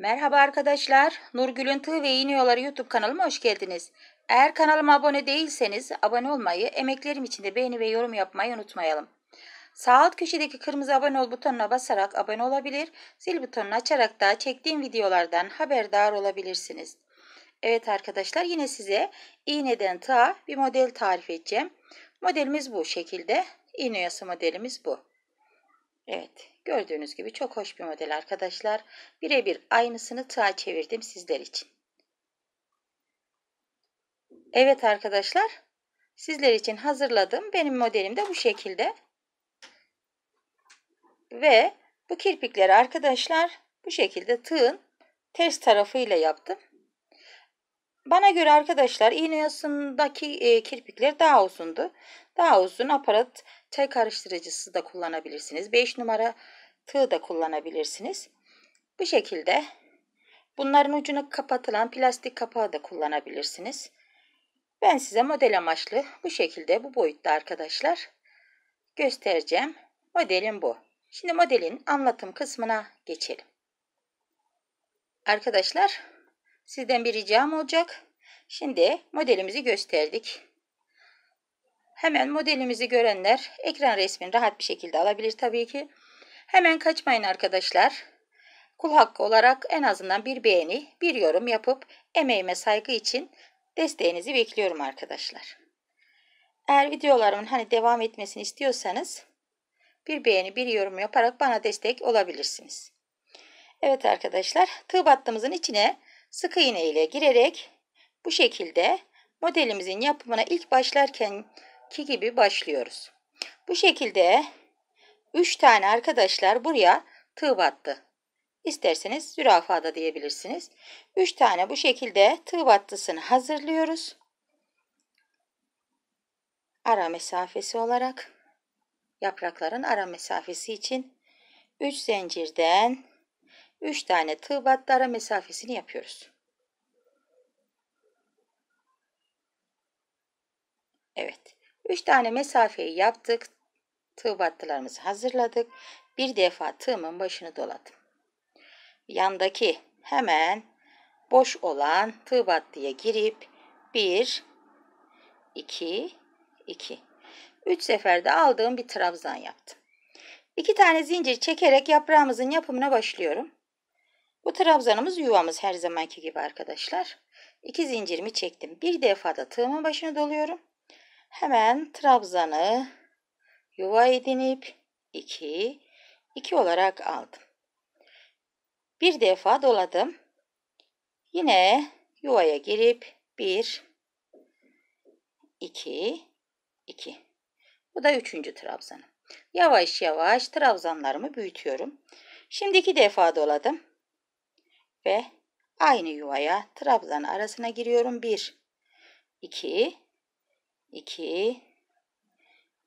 Merhaba arkadaşlar, Nurgül'ün Tığ ve İniyorları YouTube kanalıma hoş geldiniz. Eğer kanalıma abone değilseniz abone olmayı, emeklerim için de beğeni ve yorum yapmayı unutmayalım. Sağ alt köşedeki kırmızı abone ol butonuna basarak abone olabilir, zil butonunu açarak da çektiğim videolardan haberdar olabilirsiniz. Evet arkadaşlar yine size iğneden tığa bir model tarif edeceğim. Modelimiz bu şekilde. İğne yası modelimiz bu. Evet gördüğünüz gibi çok hoş bir model arkadaşlar. Birebir aynısını tığa çevirdim sizler için. Evet arkadaşlar sizler için hazırladım. Benim modelim de bu şekilde. Ve bu kirpikleri arkadaşlar bu şekilde tığın ters tarafıyla yaptım. Bana göre arkadaşlar iğne yasındaki e, kirpikler daha uzundu. Daha uzun aparat çay karıştırıcısı da kullanabilirsiniz. 5 numara tığ da kullanabilirsiniz. Bu şekilde bunların ucuna kapatılan plastik kapağı da kullanabilirsiniz. Ben size model amaçlı bu şekilde bu boyutta arkadaşlar göstereceğim. Modelim bu. Şimdi modelin anlatım kısmına geçelim. Arkadaşlar sizden bir ricam olacak. Şimdi modelimizi gösterdik. Hemen modelimizi görenler ekran resmini rahat bir şekilde alabilir tabii ki. Hemen kaçmayın arkadaşlar. Kul hakkı olarak en azından bir beğeni, bir yorum yapıp emeğime saygı için desteğinizi bekliyorum arkadaşlar. Eğer videolarımın hani devam etmesini istiyorsanız bir beğeni, bir yorum yaparak bana destek olabilirsiniz. Evet arkadaşlar, tığ battığımızın içine sık iğne ile girerek bu şekilde modelimizin yapımına ilk başlarken ki gibi başlıyoruz. Bu şekilde 3 tane arkadaşlar buraya tığ battı. İsterseniz zürafa da diyebilirsiniz. 3 tane bu şekilde tığ battısını hazırlıyoruz. Ara mesafesi olarak yaprakların ara mesafesi için 3 zincirden 3 tane tığ battı ara mesafesini yapıyoruz. Evet. 3 tane mesafeyi yaptık. Tığ battılarımızı hazırladık. Bir defa tığımın başını doladım. Yandaki hemen boş olan tığ battıya girip 1 2 2 3 seferde aldığım bir trabzan yaptım. 2 tane zincir çekerek yaprağımızın yapımına başlıyorum. Bu trabzanımız yuvamız her zamanki gibi arkadaşlar. 2 zincirimi çektim. Bir defada tığımın başına doluyorum. Hemen trabzanı yuva edinip 2, 2 olarak aldım. Bir defa doladım. Yine yuvaya girip 1, 2, 2. Bu da üçüncü trabzanım. Yavaş yavaş trabzanlarımı büyütüyorum. Şimdi iki defa doladım. Ve aynı yuvaya trabzan arasına giriyorum. 1, 2, 2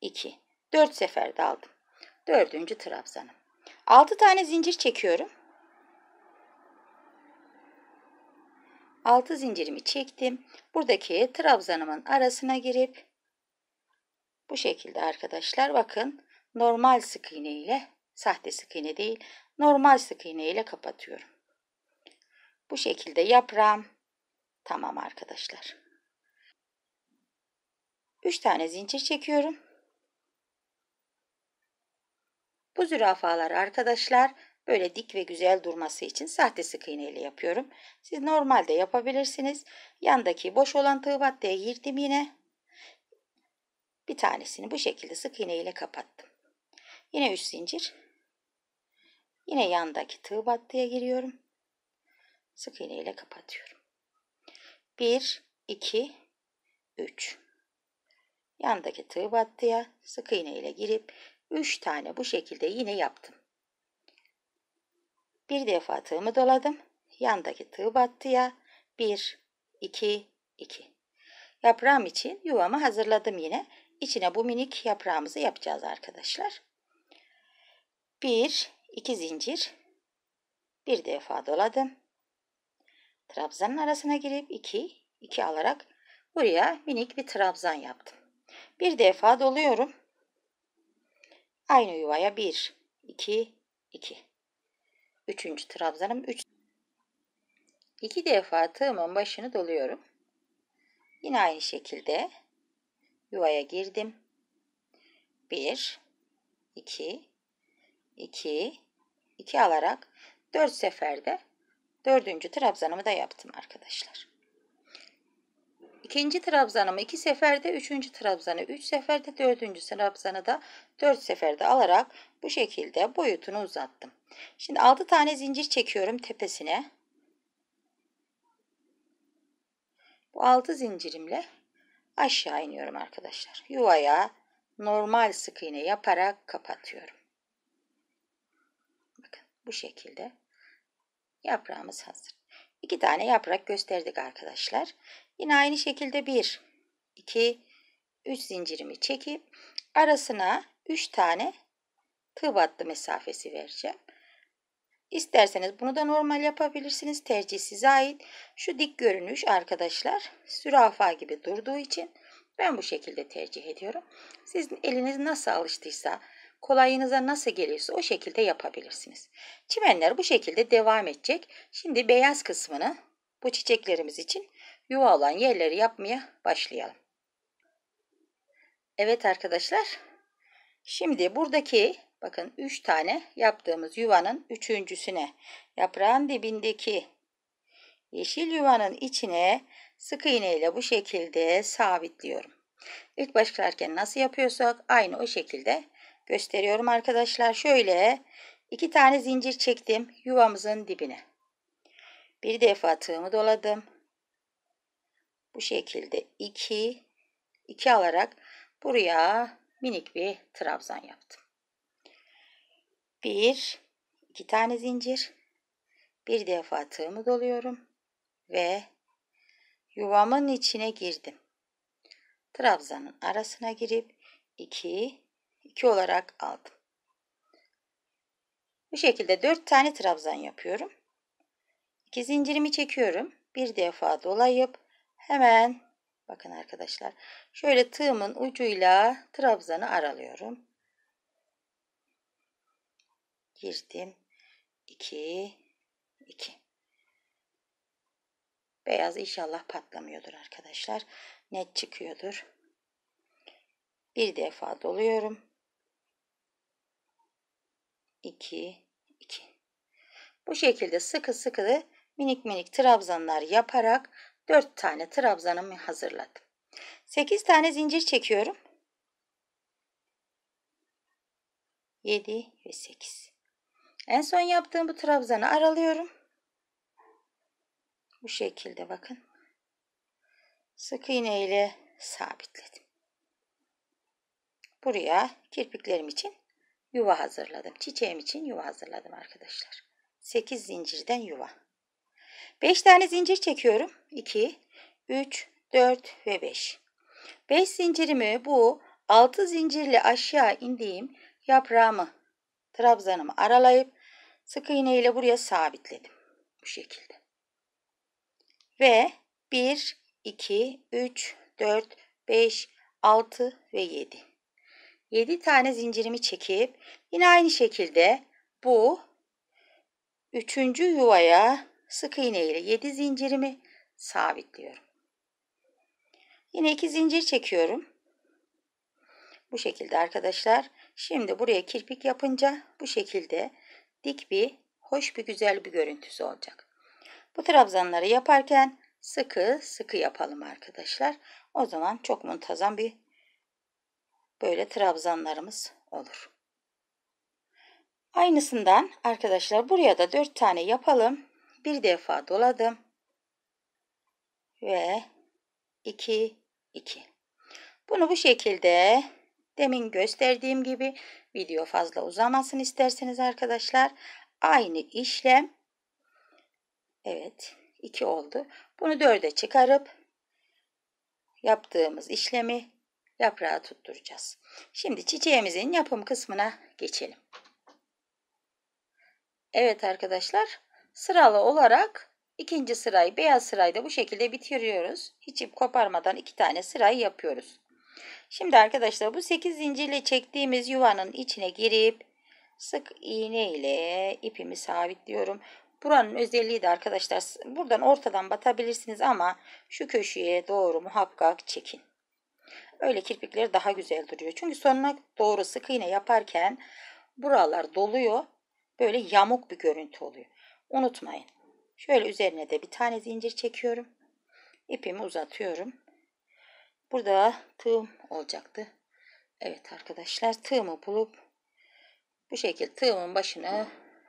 2 4 seferde aldım. 4. trabzanım. 6 tane zincir çekiyorum. 6 zincirimi çektim. Buradaki trabzanımın arasına girip bu şekilde arkadaşlar bakın normal sık iğne ile sahte sık iğne değil normal sık iğne ile kapatıyorum. Bu şekilde yaprağım tamam arkadaşlar. 3 tane zincir çekiyorum. Bu zürafalar arkadaşlar böyle dik ve güzel durması için sahte sık iğne ile yapıyorum. Siz normalde yapabilirsiniz. Yandaki boş olan tığ battaya girdim yine. Bir tanesini bu şekilde sık iğne ile kapattım. Yine 3 zincir. Yine yandaki tığ battıya giriyorum. Sık iğne ile kapatıyorum. 1, 2, 3. Yandaki tığ battıya sık iğne ile girip 3 tane bu şekilde yine yaptım. Bir defa tığımı doladım. Yandaki tığ battıya 1, 2, 2. Yaprağım için yuvamı hazırladım yine. İçine bu minik yaprağımızı yapacağız arkadaşlar. 1, 2 zincir. Bir defa doladım. Trabzanın arasına girip 2, 2 alarak buraya minik bir trabzan yaptım. Bir defa doluyorum. Aynı yuvaya 1, 2, 2. Üçüncü trabzanım 3. 2 defa tığımın başını doluyorum. Yine aynı şekilde yuvaya girdim. 1, 2, 2, 2 alarak 4 seferde dördüncü trabzanımı da yaptım arkadaşlar. İkinci trabzanımı iki seferde, üçüncü trabzanı üç seferde, dördüncü trabzanı da dört seferde alarak bu şekilde boyutunu uzattım. Şimdi altı tane zincir çekiyorum tepesine. Bu altı zincirimle aşağı iniyorum arkadaşlar. Yuvaya normal sık iğne yaparak kapatıyorum. Bakın bu şekilde yaprağımız hazır. İki tane yaprak gösterdik arkadaşlar. Yine aynı şekilde bir, iki, üç zincirimi çekip arasına üç tane tığ battı mesafesi vereceğim. İsterseniz bunu da normal yapabilirsiniz. Tercih size ait. Şu dik görünüş arkadaşlar sürafa gibi durduğu için ben bu şekilde tercih ediyorum. Sizin eliniz nasıl alıştıysa kolayınıza nasıl gelirse o şekilde yapabilirsiniz. Çimenler bu şekilde devam edecek. Şimdi beyaz kısmını bu çiçeklerimiz için yuva olan yerleri yapmaya başlayalım. Evet arkadaşlar. Şimdi buradaki bakın 3 tane yaptığımız yuvanın üçüncüsüne yaprağın dibindeki yeşil yuvanın içine sık iğne ile bu şekilde sabitliyorum. İlk başlarken nasıl yapıyorsak aynı o şekilde gösteriyorum arkadaşlar. Şöyle iki tane zincir çektim yuvamızın dibine. Bir defa tığımı doladım. Bu şekilde iki iki alarak buraya minik bir trabzan yaptım. Bir iki tane zincir. Bir defa tığımı doluyorum ve yuvamın içine girdim. Trabzanın arasına girip iki 2 olarak aldım. Bu şekilde 4 tane trabzan yapıyorum. 2 zincirimi çekiyorum. Bir defa dolayıp hemen bakın arkadaşlar şöyle tığımın ucuyla trabzanı aralıyorum. Girdim. 2 2 Beyaz inşallah patlamıyordur arkadaşlar. Net çıkıyordur. Bir defa doluyorum. 2, 2. Bu şekilde sıkı sıkı minik minik trabzanlar yaparak 4 tane trabzanımı hazırladım. 8 tane zincir çekiyorum. 7 ve 8. En son yaptığım bu trabzanı aralıyorum. Bu şekilde bakın. Sık iğne ile sabitledim. Buraya kirpiklerim için yuva hazırladım. Çiçeğim için yuva hazırladım arkadaşlar. 8 zincirden yuva. 5 tane zincir çekiyorum. 2, 3, 4 ve 5. 5 zincirimi bu 6 zincirli aşağı indiğim yaprağımı, trabzanımı aralayıp sık iğne ile buraya sabitledim. Bu şekilde. Ve 1, 2, 3, 4, 5, 6 ve 7. 7 tane zincirimi çekip yine aynı şekilde bu üçüncü yuvaya sık iğne ile 7 zincirimi sabitliyorum. Yine 2 zincir çekiyorum. Bu şekilde arkadaşlar. Şimdi buraya kirpik yapınca bu şekilde dik bir, hoş bir, güzel bir görüntüsü olacak. Bu trabzanları yaparken sıkı sıkı yapalım arkadaşlar. O zaman çok muntazam bir böyle trabzanlarımız olur. Aynısından arkadaşlar buraya da 4 tane yapalım. Bir defa doladım. Ve 2 2. Bunu bu şekilde demin gösterdiğim gibi video fazla uzamasın isterseniz arkadaşlar aynı işlem evet 2 oldu. Bunu 4'e çıkarıp yaptığımız işlemi yaprağı tutturacağız. Şimdi çiçeğimizin yapım kısmına geçelim. Evet arkadaşlar sıralı olarak ikinci sırayı beyaz sırayı da bu şekilde bitiriyoruz. Hiç ip koparmadan iki tane sırayı yapıyoruz. Şimdi arkadaşlar bu 8 zincirle çektiğimiz yuvanın içine girip sık iğne ile ipimi sabitliyorum. Buranın özelliği de arkadaşlar buradan ortadan batabilirsiniz ama şu köşeye doğru muhakkak çekin. Öyle kirpikleri daha güzel duruyor. Çünkü sonuna doğru sık iğne yaparken buralar doluyor. Böyle yamuk bir görüntü oluyor. Unutmayın. Şöyle üzerine de bir tane zincir çekiyorum. İpimi uzatıyorum. Burada tığım olacaktı. Evet arkadaşlar tığımı bulup bu şekilde tığımın başını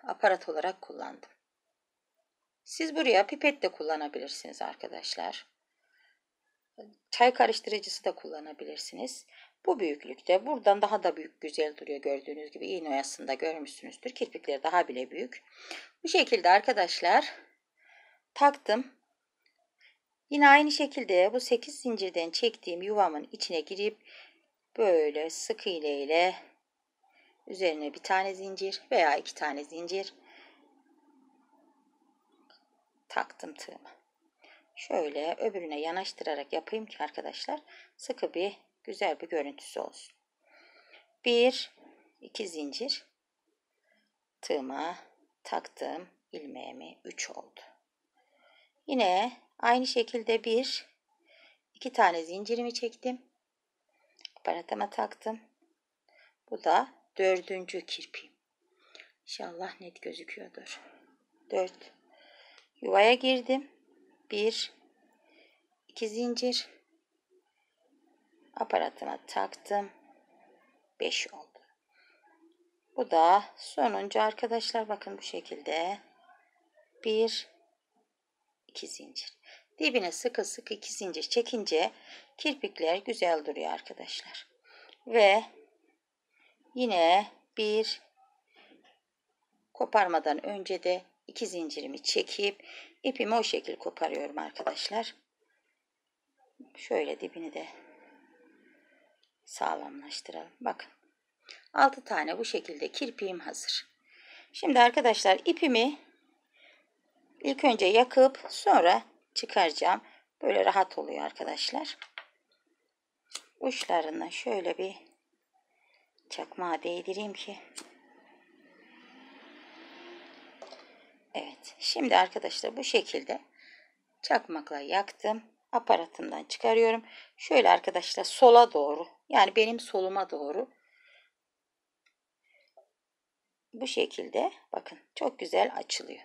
aparat olarak kullandım. Siz buraya pipet de kullanabilirsiniz arkadaşlar çay karıştırıcısı da kullanabilirsiniz. Bu büyüklükte buradan daha da büyük güzel duruyor gördüğünüz gibi iğne oyasında görmüşsünüzdür. Kirpikleri daha bile büyük. Bu şekilde arkadaşlar taktım. Yine aynı şekilde bu 8 zincirden çektiğim yuvamın içine girip böyle sık iğne ile üzerine bir tane zincir veya iki tane zincir taktım tığımı şöyle öbürüne yanaştırarak yapayım ki arkadaşlar sıkı bir güzel bir görüntüsü olsun. 1 2 zincir tığıma taktım ilmeğimi 3 oldu. Yine aynı şekilde bir iki tane zincirimi çektim. Paratama taktım. Bu da dördüncü kirpiğim. İnşallah net gözüküyordur. 4 yuvaya girdim bir iki zincir aparatına taktım 5 oldu bu da sonuncu arkadaşlar bakın bu şekilde bir iki zincir dibine sıkı sıkı iki zincir çekince kirpikler güzel duruyor arkadaşlar ve yine bir koparmadan önce de iki zincirimi çekip İpimi o şekil koparıyorum arkadaşlar. Şöyle dibini de sağlamlaştıralım. Bakın 6 tane bu şekilde kirpiğim hazır. Şimdi arkadaşlar ipimi ilk önce yakıp sonra çıkaracağım. Böyle rahat oluyor arkadaşlar. Uçlarını şöyle bir çakmağa değdireyim ki Evet şimdi arkadaşlar bu şekilde çakmakla yaktım. Aparatımdan çıkarıyorum. Şöyle arkadaşlar sola doğru yani benim soluma doğru bu şekilde bakın çok güzel açılıyor.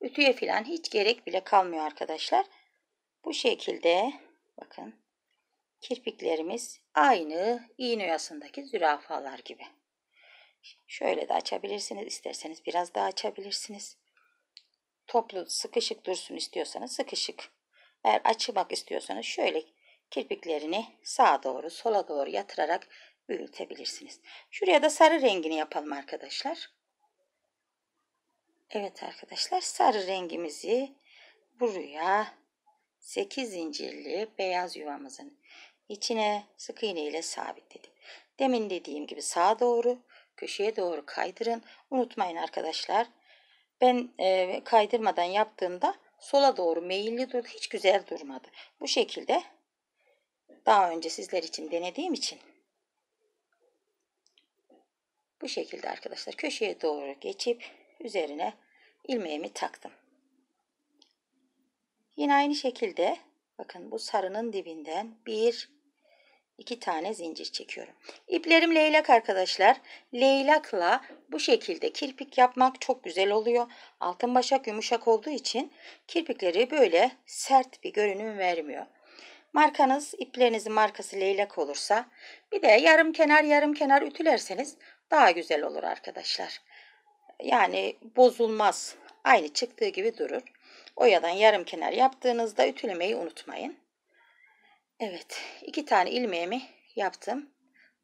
Ütüye falan hiç gerek bile kalmıyor arkadaşlar. Bu şekilde bakın kirpiklerimiz aynı iğne oyasındaki zürafalar gibi. Şöyle de açabilirsiniz. isterseniz biraz daha açabilirsiniz toplu sıkışık dursun istiyorsanız sıkışık. Eğer açmak istiyorsanız şöyle kirpiklerini sağa doğru sola doğru yatırarak büyütebilirsiniz. Şuraya da sarı rengini yapalım arkadaşlar. Evet arkadaşlar sarı rengimizi buraya 8 zincirli beyaz yuvamızın içine sık iğne ile sabitledim. Demin dediğim gibi sağa doğru köşeye doğru kaydırın. Unutmayın arkadaşlar ben e, kaydırmadan yaptığımda sola doğru meyilli durdu. Hiç güzel durmadı. Bu şekilde daha önce sizler için denediğim için bu şekilde arkadaşlar köşeye doğru geçip üzerine ilmeğimi taktım. Yine aynı şekilde bakın bu sarının dibinden bir iki tane zincir çekiyorum. İplerim leylak arkadaşlar. Leylakla bu şekilde kirpik yapmak çok güzel oluyor. Altın başak yumuşak olduğu için kirpikleri böyle sert bir görünüm vermiyor. Markanız iplerinizin markası leylak olursa bir de yarım kenar yarım kenar ütülerseniz daha güzel olur arkadaşlar. Yani bozulmaz. Aynı çıktığı gibi durur. Oyadan yarım kenar yaptığınızda ütülemeyi unutmayın. Evet iki tane ilmeğimi yaptım.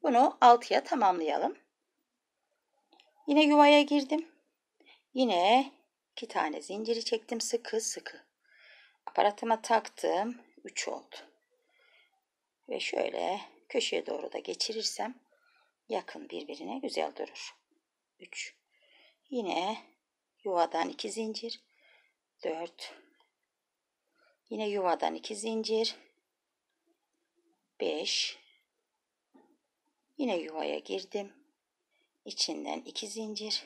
Bunu altıya tamamlayalım. Yine yuvaya girdim. Yine iki tane zinciri çektim sıkı sıkı. Aparatıma taktım. 3 oldu. Ve şöyle köşeye doğru da geçirirsem yakın birbirine güzel durur. 3. Yine yuvadan 2 zincir. 4. Yine yuvadan 2 zincir. 5 yine yuvaya girdim içinden 2 zincir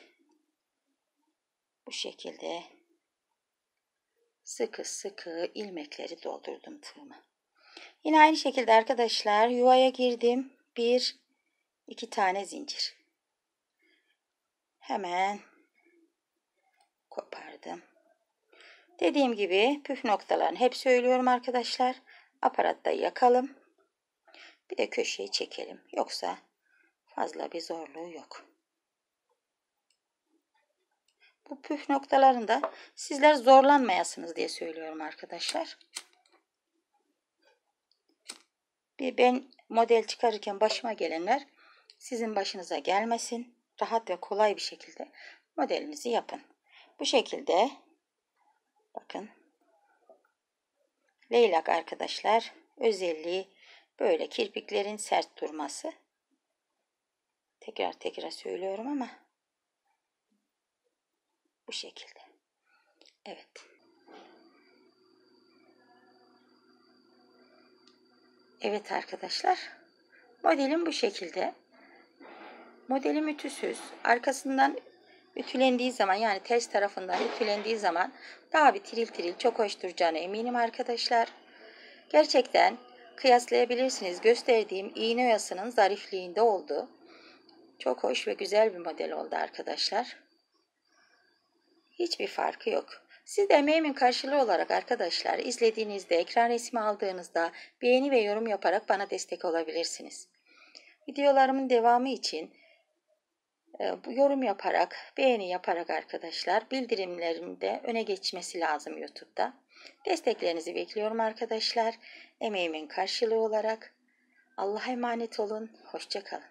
bu şekilde sıkı sıkı ilmekleri doldurdum tığıma yine aynı şekilde arkadaşlar yuvaya girdim 1, 2 tane zincir hemen kopardım dediğim gibi püf noktalarını hep söylüyorum arkadaşlar aparatta yakalım bir de köşeyi çekelim. Yoksa fazla bir zorluğu yok. Bu püf noktalarında sizler zorlanmayasınız diye söylüyorum arkadaşlar. Bir ben model çıkarırken başıma gelenler sizin başınıza gelmesin. Rahat ve kolay bir şekilde modelinizi yapın. Bu şekilde bakın leylak arkadaşlar özelliği Böyle kirpiklerin sert durması. Tekrar tekrar söylüyorum ama bu şekilde. Evet. Evet arkadaşlar. Modelim bu şekilde. Modelim ütüsüz. Arkasından ütülendiği zaman yani ters tarafından ütülendiği zaman daha bir tiril tiril çok hoş duracağına eminim arkadaşlar. Gerçekten kıyaslayabilirsiniz. Gösterdiğim iğne oyasının zarifliğinde oldu. Çok hoş ve güzel bir model oldu arkadaşlar. Hiçbir farkı yok. Siz de emeğimin karşılığı olarak arkadaşlar izlediğinizde, ekran resmi aldığınızda beğeni ve yorum yaparak bana destek olabilirsiniz. Videolarımın devamı için e, bu yorum yaparak, beğeni yaparak arkadaşlar bildirimlerimde öne geçmesi lazım YouTube'da. Desteklerinizi bekliyorum arkadaşlar. Emeğimin karşılığı olarak. Allah'a emanet olun. Hoşçakalın.